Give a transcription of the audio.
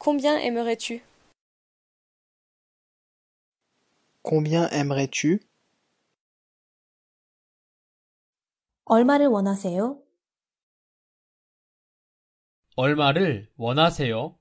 Combien aimerais-tu combien aimerais-tu 얼마를 원하세요? 얼마를 원하세요?